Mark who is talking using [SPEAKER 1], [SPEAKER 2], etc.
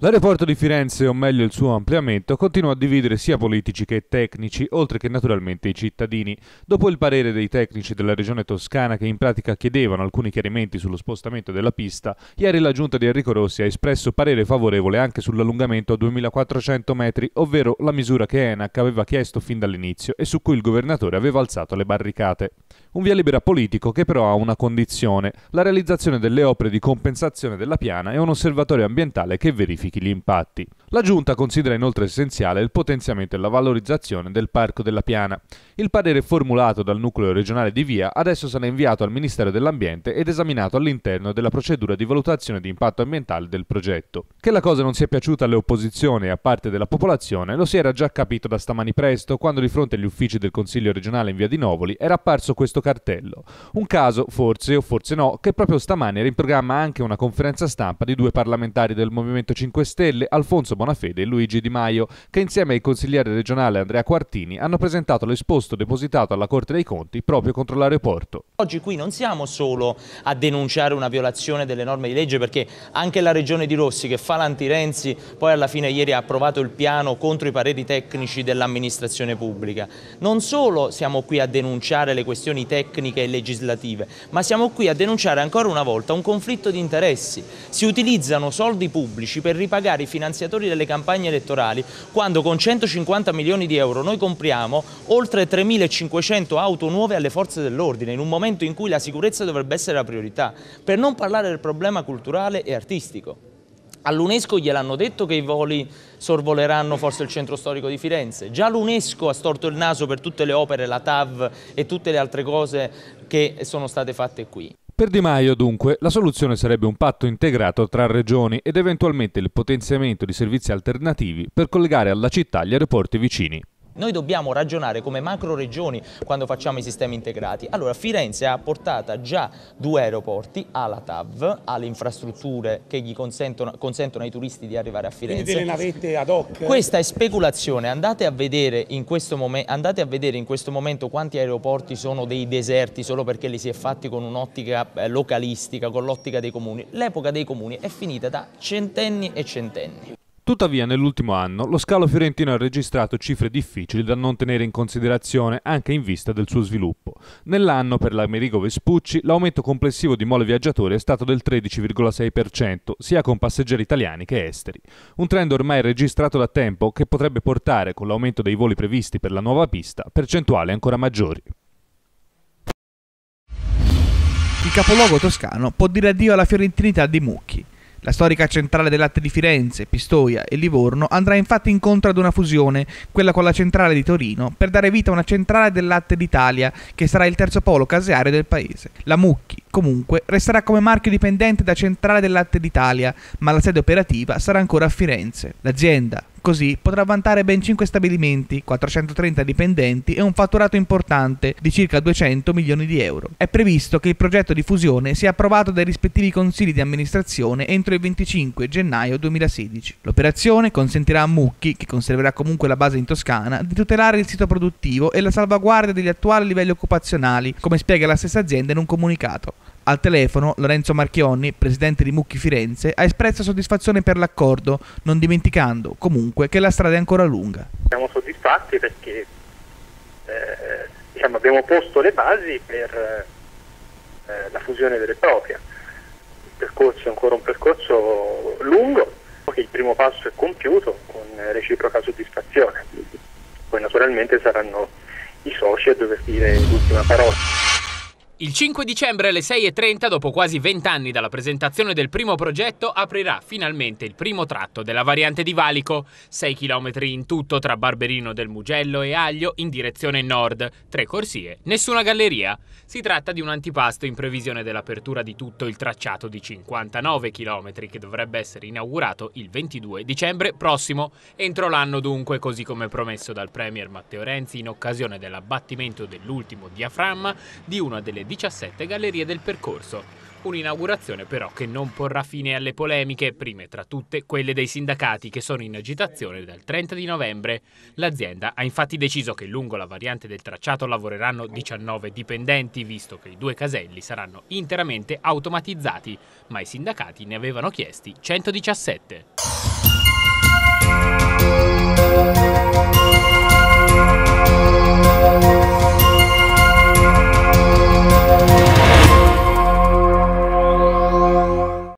[SPEAKER 1] L'aeroporto di Firenze, o meglio il suo ampliamento, continua a dividere sia politici che tecnici, oltre che naturalmente i cittadini. Dopo il parere dei tecnici della regione toscana che in pratica chiedevano alcuni chiarimenti sullo spostamento della pista, ieri la giunta di Enrico Rossi ha espresso parere favorevole anche sull'allungamento a 2400 metri, ovvero la misura che ENAC aveva chiesto fin dall'inizio e su cui il governatore aveva alzato le barricate. Un via libera politico che però ha una condizione, la realizzazione delle opere di compensazione della piana e un osservatorio ambientale che verifica quantifichi gli impatti. La Giunta considera inoltre essenziale il potenziamento e la valorizzazione del Parco della Piana. Il parere formulato dal nucleo regionale di Via adesso sarà inviato al Ministero dell'Ambiente ed esaminato all'interno della procedura di valutazione di impatto ambientale del progetto. Che la cosa non sia piaciuta alle opposizioni e a parte della popolazione lo si era già capito da stamani presto quando di fronte agli uffici del Consiglio regionale in Via di Novoli era apparso questo cartello. Un caso, forse o forse no, che proprio stamani era in programma anche una conferenza stampa di due parlamentari del Movimento 5 5 Stelle Alfonso Bonafede e Luigi Di Maio, che insieme al consigliere regionale Andrea Quartini hanno presentato l'esposto depositato alla Corte dei Conti proprio contro l'aeroporto.
[SPEAKER 2] Oggi qui non siamo solo a denunciare una violazione delle norme di legge perché anche la regione di Rossi che fa l'anti-Renzi poi alla fine ieri ha approvato il piano contro i pareri tecnici dell'amministrazione pubblica. Non solo siamo qui a denunciare le questioni tecniche e legislative, ma siamo qui a denunciare ancora una volta un conflitto di interessi. Si utilizzano soldi pubblici per riparare ripagare i finanziatori delle campagne elettorali quando con 150 milioni di euro noi compriamo oltre 3.500 auto nuove alle forze dell'ordine in un momento in cui la sicurezza dovrebbe essere la priorità, per non parlare del problema culturale e artistico. All'UNESCO gliel'hanno detto che i voli sorvoleranno forse il centro storico di Firenze. Già l'UNESCO ha storto il naso per tutte le opere, la TAV e tutte le altre cose che sono state fatte qui.
[SPEAKER 1] Per Di Maio, dunque, la soluzione sarebbe un patto integrato tra regioni ed eventualmente il potenziamento di servizi alternativi per collegare alla città gli aeroporti vicini.
[SPEAKER 2] Noi dobbiamo ragionare come macro regioni quando facciamo i sistemi integrati. Allora Firenze ha portato già due aeroporti, alla TAV, alle infrastrutture che gli consentono, consentono ai turisti di arrivare a Firenze. Quindi delle navette ad hoc. Questa è speculazione, andate a vedere in momen andate a vedere in questo momento quanti aeroporti sono dei deserti solo perché li si è fatti con un'ottica eh, localistica, con l'ottica dei comuni. L'epoca dei comuni è finita da centenni e centenni.
[SPEAKER 1] Tuttavia nell'ultimo anno lo scalo fiorentino ha registrato cifre difficili da non tenere in considerazione anche in vista del suo sviluppo. Nell'anno per l'Amerigo Vespucci l'aumento complessivo di mole viaggiatori è stato del 13,6%, sia con passeggeri italiani che esteri. Un trend ormai registrato da tempo che potrebbe portare, con l'aumento dei voli previsti per la nuova pista, percentuali ancora maggiori. Il capoluogo toscano può dire addio alla fiorentinità di Mucchi. La
[SPEAKER 3] storica centrale del latte di Firenze, Pistoia e Livorno andrà infatti incontro ad una fusione, quella con la centrale di Torino, per dare vita a una centrale del latte d'Italia, che sarà il terzo polo caseario del paese. La Mucchi, comunque, resterà come marchio dipendente da Centrale del Latte d'Italia, ma la sede operativa sarà ancora a Firenze. L'azienda, Così potrà vantare ben 5 stabilimenti, 430 dipendenti e un fatturato importante di circa 200 milioni di euro. È previsto che il progetto di fusione sia approvato dai rispettivi consigli di amministrazione entro il 25 gennaio 2016. L'operazione consentirà a Mucchi, che conserverà comunque la base in Toscana, di tutelare il sito produttivo e la salvaguardia degli attuali livelli occupazionali, come spiega la stessa azienda in un comunicato. Al telefono Lorenzo Marchionni, presidente di Mucchi Firenze, ha espresso soddisfazione per l'accordo, non dimenticando comunque che la strada è ancora lunga. Siamo
[SPEAKER 4] soddisfatti perché eh, diciamo, abbiamo posto le basi per eh, eh la fusione delle propria. Il percorso è ancora un percorso lungo, che il primo passo è compiuto con reciproca soddisfazione. Poi naturalmente saranno i soci a dover dire l'ultima parola. Il 5 dicembre alle 6.30, dopo quasi 20 anni dalla presentazione del primo progetto, aprirà finalmente il primo tratto della variante di Valico, 6 km in tutto tra Barberino del Mugello e Aglio in direzione nord, tre corsie, nessuna galleria. Si tratta di un antipasto in previsione dell'apertura di tutto il tracciato di 59 km che dovrebbe essere inaugurato il 22 dicembre prossimo, entro l'anno dunque, così come promesso dal Premier Matteo Renzi in occasione dell'abbattimento dell'ultimo diaframma di una delle 17 gallerie del percorso. Un'inaugurazione però che non porrà fine alle polemiche, prime tra tutte quelle dei sindacati che sono in agitazione dal 30 di novembre. L'azienda ha infatti deciso che lungo la variante del tracciato lavoreranno 19 dipendenti, visto che i due caselli saranno interamente automatizzati, ma i sindacati ne avevano chiesti 117.